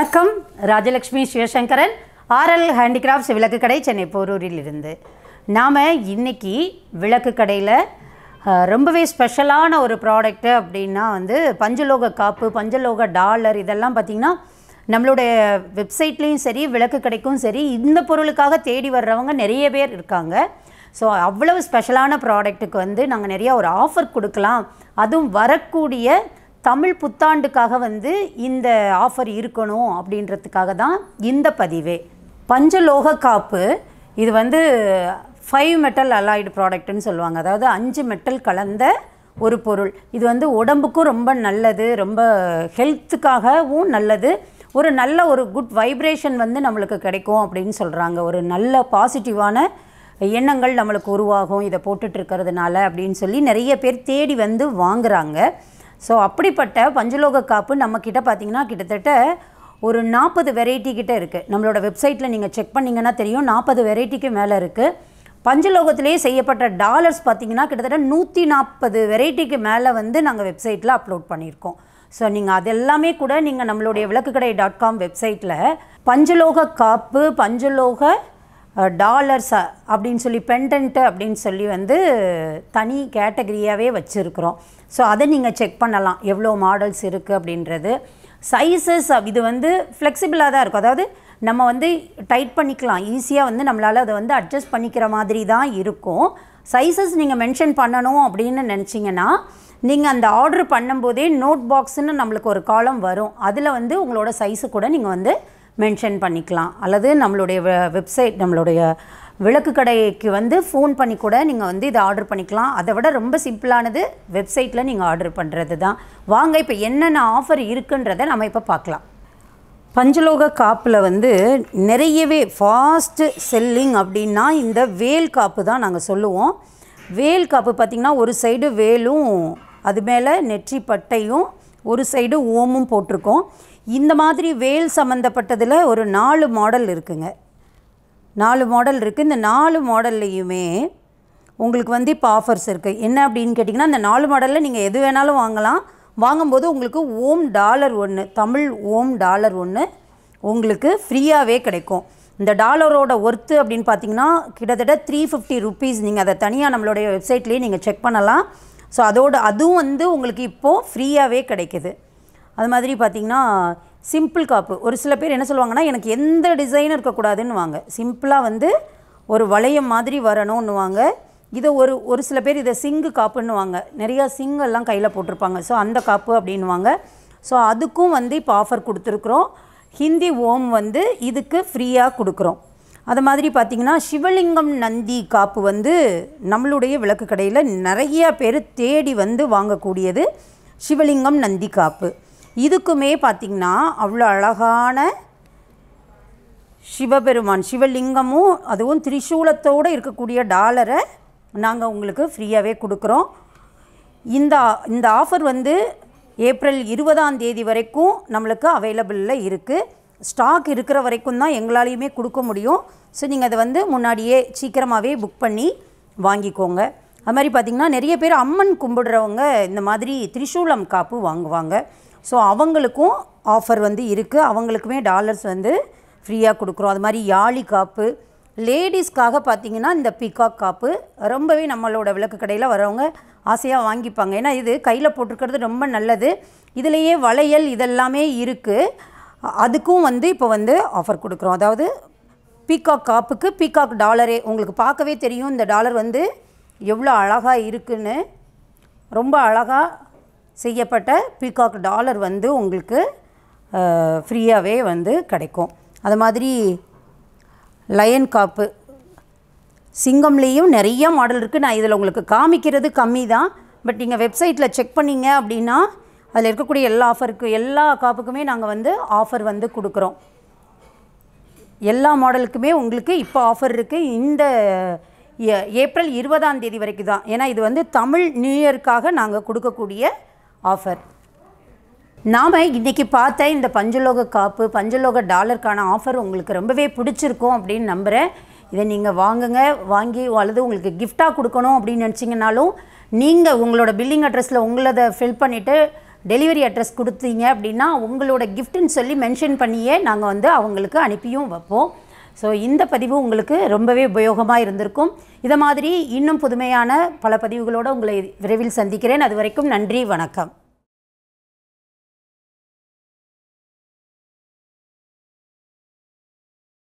வணக்கம் Rajalakshmi Sivasankaran RL handicrafts விளக்கு கடை சென்னை போரூரில் இருந்து நாம் இன்றைக்கி விளக்கு கடையில் ரொம்பவே ஸ்பெஷலான ஒரு ப்ராடக்ட்டு அப்படின்னா வந்து பஞ்சலோக காப்பு பஞ்சலோக டாலர் இதெல்லாம் பார்த்திங்கன்னா நம்மளுடைய வெப்சைட்லேயும் சரி விளக்கு கடைக்கும் சரி இந்த பொருளுக்காக தேடி வர்றவங்க நிறைய பேர் இருக்காங்க ஸோ அவ்வளவு ஸ்பெஷலான ப்ராடக்ட்டுக்கு வந்து நாங்கள் நிறையா ஒரு ஆஃபர் கொடுக்கலாம் அதுவும் வரக்கூடிய தமிழ் புத்தாண்டுக்காக வந்து இந்த ஆஃபர் இருக்கணும் அப்படின்றதுக்காக தான் இந்த பதிவே பஞ்சலோக காப்பு இது வந்து ஃபைவ் மெட்டல் அலாய்டு ப்ராடக்ட்னு சொல்லுவாங்க அதாவது அஞ்சு மெட்டல் கலந்த ஒரு பொருள் இது வந்து உடம்புக்கும் ரொம்ப நல்லது ரொம்ப ஹெல்த்துக்காகவும் நல்லது ஒரு நல்ல ஒரு குட் வைப்ரேஷன் வந்து நம்மளுக்கு கிடைக்கும் அப்படின்னு சொல்கிறாங்க ஒரு நல்ல பாசிட்டிவான எண்ணங்கள் நம்மளுக்கு உருவாகும் இதை போட்டுட்ருக்கிறதுனால அப்படின்னு சொல்லி நிறைய பேர் தேடி வந்து வாங்குகிறாங்க ஸோ அப்படிப்பட்ட பஞ்சலோக காப்பு நம்மக்கிட்ட பார்த்தீங்கன்னா கிட்டத்தட்ட ஒரு நாற்பது வெரைட்டி கிட்டே இருக்குது நம்மளோட வெப்சைட்டில் நீங்கள் செக் பண்ணிங்கன்னா தெரியும் நாற்பது வெரைட்டிக்கு மேலே இருக்குது பஞ்சலோகத்திலேயே செய்யப்பட்ட டாலர்ஸ் பார்த்திங்கன்னா கிட்டத்தட்ட நூற்றி நாற்பது வெரைட்டிக்கு மேலே வந்து நாங்கள் வெப்சைட்டில் அப்லோட் பண்ணியிருக்கோம் ஸோ நீங்கள் அதெல்லாமே கூட நீங்கள் நம்மளுடைய விளக்கு கடை டாட் காம் வெப்சைட்டில் பஞ்சலோக காப்பு பஞ்சலோக டாலர்ஸ் அப்படின்னு சொல்லி பெண்டன்ட்டு அப்படின்னு சொல்லி வந்து தனி கேட்டகரியாகவே வச்சுருக்குறோம் ஸோ அதை நீங்கள் செக் பண்ணலாம் எவ்வளோ மாடல்ஸ் இருக்குது அப்படின்றது சைஸஸ் இது வந்து ஃப்ளெக்சிபிளாக தான் இருக்கும் அதாவது நம்ம வந்து டைட் பண்ணிக்கலாம் ஈஸியாக வந்து நம்மளால் அதை வந்து அட்ஜஸ்ட் பண்ணிக்கிற மாதிரி தான் இருக்கும் சைஸஸ் நீங்கள் மென்ஷன் பண்ணணும் அப்படின்னு நினச்சிங்கன்னா நீங்கள் அந்த ஆர்டர் பண்ணும்போதே நோட் பாக்ஸுன்னு நம்மளுக்கு ஒரு காலம் வரும் அதில் வந்து உங்களோட சைஸு கூட நீங்கள் வந்து மென்ஷன் பண்ணிக்கலாம் அல்லது நம்மளுடைய வெப்சைட் நம்மளுடைய விளக்கு கடைக்கு வந்து ஃபோன் பண்ணி கூட நீங்கள் வந்து இதை ஆர்டர் பண்ணிக்கலாம் அதை விட ரொம்ப சிம்பிளானது வெப்சைட்டில் நீங்கள் ஆர்டர் பண்ணுறது தான் வாங்க இப்போ என்னென்ன ஆஃபர் இருக்குன்றதை நம்ம இப்போ பார்க்கலாம் பஞ்சலோக காப்பில் வந்து நிறையவே ஃபாஸ்ட்டு செல்லிங் அப்படின்னா இந்த வேல் காப்பு தான் நாங்கள் சொல்லுவோம் வேல் காப்பு பார்த்திங்கன்னா ஒரு சைடு வேலும் அது மேலே நெற்றி பட்டையும் ஒரு சைடு ஓமும் போட்டிருக்கோம் இந்த மாதிரி வேல் சம்மந்தப்பட்டதில் ஒரு நாலு மாடல் இருக்குங்க நாலு மாடல் இருக்குது இந்த நாலு மாடல்லையுமே உங்களுக்கு வந்து இப்போ ஆஃபர்ஸ் இருக்குது என்ன அப்படின்னு கேட்டிங்கன்னா இந்த நாலு மாடலில் நீங்கள் எது வேணாலும் வாங்கலாம் வாங்கும்போது உங்களுக்கு ஓம் டாலர் ஒன்று தமிழ் ஓம் டாலர் ஒன்று உங்களுக்கு ஃப்ரீயாகவே கிடைக்கும் இந்த டாலரோட ஒர்த்து அப்படின்னு பார்த்தீங்கன்னா கிட்டத்தட்ட த்ரீ ஃபிஃப்டி ருபீஸ் நீங்கள் அதை தனியாக நம்மளுடைய வெப்சைட்லேயே நீங்கள் செக் பண்ணலாம் ஸோ அதோட அதுவும் வந்து உங்களுக்கு இப்போது ஃப்ரீயாகவே கிடைக்கிது அது மாதிரி பார்த்திங்கன்னா சிம்பிள் காப்பு ஒரு சில பேர் என்ன சொல்லுவாங்கன்னா எனக்கு எந்த டிசைனும் இருக்கக்கூடாதுன்னு வாங்க சிம்பிளாக வந்து ஒரு வளையம் மாதிரி வரணும்னுவாங்க இதை ஒரு ஒரு சில பேர் இதை சிங்கு காப்புன்னுவாங்க நிறையா சிங்கெல்லாம் கையில் போட்டிருப்பாங்க ஸோ அந்த காப்பு வாங்க ஸோ அதுக்கும் வந்து இப்போ ஆஃபர் கொடுத்துருக்குறோம் ஹிந்தி ஓம் வந்து இதுக்கு ஃப்ரீயாக கொடுக்குறோம் அது மாதிரி பார்த்திங்கன்னா சிவலிங்கம் நந்தி காப்பு வந்து நம்மளுடைய விளக்கு கடையில் நிறையா பேர் தேடி வந்து வாங்கக்கூடியது சிவலிங்கம் நந்தி காப்பு இதுக்குமே பார்த்திங்கன்னா அவ்வளோ அழகான சிவபெருமான் சிவலிங்கமும் அதுவும் திரிசூலத்தோடு இருக்கக்கூடிய டாலரை நாங்கள் உங்களுக்கு ஃப்ரீயாகவே கொடுக்குறோம் இந்த இந்த ஆஃபர் வந்து ஏப்ரல் இருபதாம் தேதி வரைக்கும் நம்மளுக்கு அவைலபிளில் இருக்குது ஸ்டாக் இருக்கிற வரைக்கும் தான் எங்களாலையுமே கொடுக்க முடியும் ஸோ நீங்கள் அதை வந்து முன்னாடியே சீக்கிரமாகவே புக் பண்ணி வாங்கிக்கோங்க அது மாதிரி பார்த்திங்கன்னா நிறைய பேர் அம்மன் கும்பிடுறவங்க இந்த மாதிரி திரிசூலம் காப்பு வாங்குவாங்க ஸோ அவங்களுக்கும் ஆஃபர் வந்து இருக்குது அவங்களுக்குமே டாலர்ஸ் வந்து ஃப்ரீயாக கொடுக்குறோம் அது மாதிரி யாழி காப்பு லேடிஸ்க்காக பார்த்தீங்கன்னா இந்த பிகாக் காப்பு ரொம்பவே நம்மளோட விளக்கு கடையில் வரவங்க ஆசையாக வாங்கிப்பாங்க ஏன்னா இது கையில் போட்டிருக்கிறது ரொம்ப நல்லது இதுலேயே வளையல் இதெல்லாமே இருக்குது அதுக்கும் வந்து இப்போ வந்து ஆஃபர் கொடுக்குறோம் அதாவது பீகாக் காப்புக்கு பீகாக் டாலரே உங்களுக்கு பார்க்கவே தெரியும் இந்த டாலர் வந்து எவ்வளோ அழகாக இருக்குன்னு ரொம்ப அழகாக செய்யப்பட்ட பீகாக் டாலர் வந்து உங்களுக்கு ஃப்ரீயாகவே வந்து கிடைக்கும் அது மாதிரி லயன் காப்பு சிங்கம்லேயும் நிறைய மாடல் இருக்குது நான் இதில் உங்களுக்கு காமிக்கிறது கம்மி தான் பட் நீங்கள் வெப்சைட்டில் செக் பண்ணிங்க அப்படின்னா அதில் இருக்கக்கூடிய எல்லா ஆஃபருக்கு எல்லா காப்புக்குமே நாங்கள் வந்து ஆஃபர் வந்து கொடுக்குறோம் எல்லா மாடலுக்குமே உங்களுக்கு இப்போ ஆஃபர் இருக்குது இந்த ஏப்ரல் இருபதாம் தேதி வரைக்கும் தான் ஏன்னா இது வந்து தமிழ் நியூ இயருக்காக நாங்கள் கொடுக்கக்கூடிய ஆஃபர் நாம் இன்றைக்கி பார்த்த இந்த பஞ்சலோக காப்பு பஞ்சலோக டாலருக்கான ஆஃபர் உங்களுக்கு ரொம்பவே பிடிச்சிருக்கும் அப்படின்னு நம்புகிறேன் இதை நீங்கள் வாங்குங்க வாங்கி அல்லது உங்களுக்கு கிஃப்டாக கொடுக்கணும் அப்படின்னு நினச்சிங்கனாலும் நீங்கள் உங்களோட பில்லிங் அட்ரஸில் உங்களதை ஃபில் பண்ணிவிட்டு டெலிவரி அட்ரஸ் கொடுத்தீங்க அப்படின்னா உங்களோட கிஃப்ட்டுன்னு சொல்லி மென்ஷன் பண்ணியே நாங்கள் வந்து அவங்களுக்கு அனுப்பியும் வைப்போம் ஸோ இந்த பதிவு உங்களுக்கு ரொம்பவே உபயோகமாக இருந்திருக்கும் இதை மாதிரி இன்னும் புதுமையான பல பதிவுகளோடு உங்களை விரைவில் சந்திக்கிறேன் அது வரைக்கும் நன்றி வணக்கம்